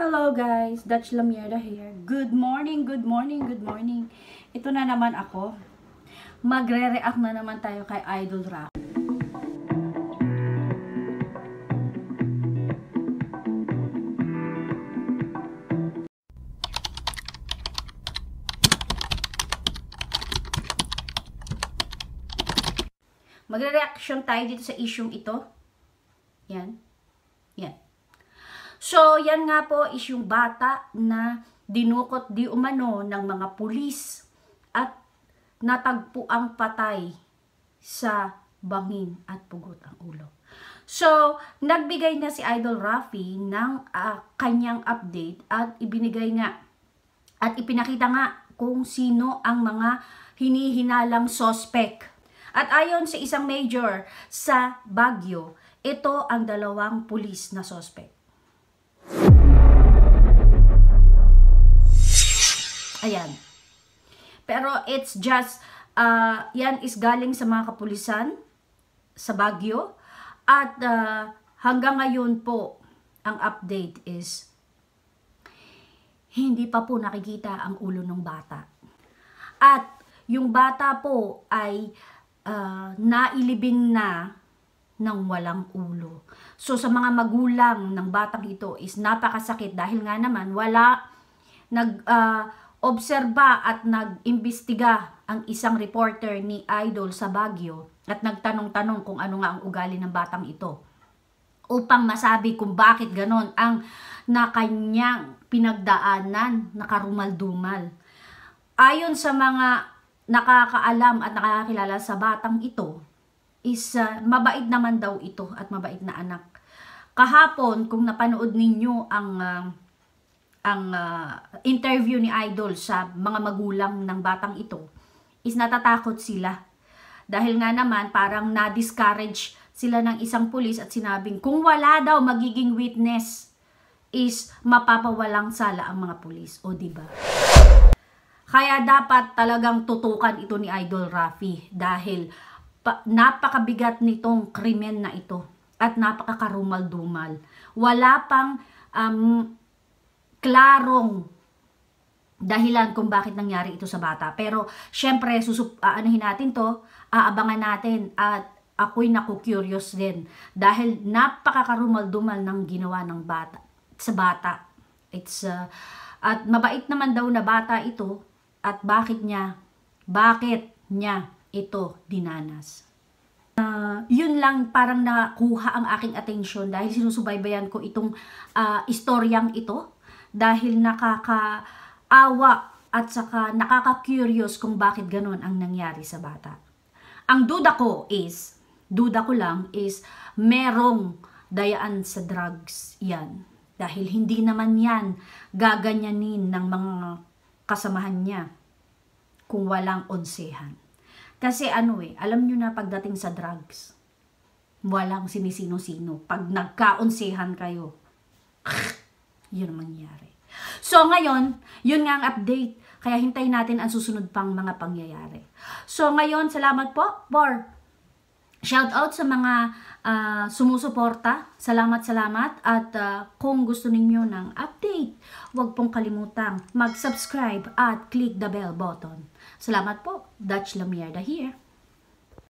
Hello guys, Dutch Lamierda here. Good morning, good morning, good morning. Ito na naman ako. Magre-react na naman tayo kay Idol Rap. Magre-reaction tayo dito sa issue ito. Yan. Yan So, yan nga po is yung bata na dinukot di umano ng mga pulis at natagpo ang patay sa bangin at pugot ang ulo. So, nagbigay na si Idol Rafi ng uh, kanyang update at ibinigay nga at ipinakita nga kung sino ang mga hinihinalang sospek. At ayon sa isang major sa Baguio, ito ang dalawang pulis na sospek. Ayan. Pero it's just, uh, yan is galing sa mga kapulisan sa Baguio. At uh, hanggang ngayon po, ang update is, hindi pa po nakikita ang ulo ng bata. At yung bata po ay uh, nailibing na ng walang ulo. So sa mga magulang ng batang ito is napakasakit dahil nga naman wala nag uh, Obserba at nag-imbestiga ang isang reporter ni Idol sa Baguio at nagtanong-tanong kung ano nga ang ugali ng batang ito upang masabi kung bakit ganon ang na kanyang pinagdaanan nakarumaldumal. Ayon sa mga nakakaalam at nakakakilala sa batang ito, is uh, mabait naman daw ito at mabait na anak. Kahapon, kung napanood ninyo ang uh, ang uh, interview ni Idol sa mga magulang ng batang ito, is natatakot sila. Dahil nga naman, parang na-discourage sila ng isang pulis at sinabing, kung wala daw magiging witness, is mapapawalang sala ang mga pulis. O, di ba? Kaya dapat talagang tutukan ito ni Idol Rafi dahil napakabigat nitong krimen na ito at napakakarumal-dumal. Wala pang um, klarong dahilan kung bakit nangyari ito sa bata. Pero, syempre, susup, uh, anuhin natin to, aabangan natin at ako'y naku-curious din dahil napakakarumaldumal ng ginawa ng bata sa bata. It's uh, at mabait naman daw na bata ito at bakit niya bakit niya ito dinanas. Uh, yun lang parang nakuha ang aking atensyon dahil sinusubaybayan ko itong uh, istoryang ito dahil nakakaawa at saka nakaka-curious kung bakit ganun ang nangyari sa bata. Ang duda ko is, duda ko lang is merong dayaan sa drugs yan. Dahil hindi naman yan gaganyanin ng mga kasamahan niya kung walang onsehan. Kasi ano eh, alam nyo na pagdating sa drugs, walang sinisino-sino. Pag nagkaonsehan kayo, yun ang So ngayon, yun nga ang update. Kaya hintay natin ang susunod pang mga pangyayari. So ngayon, salamat po for shout out sa mga uh, sumusuporta. Salamat, salamat. At uh, kung gusto ninyo ng update, huwag pong kalimutang mag-subscribe at click the bell button. Salamat po. Dutch Lamierda here.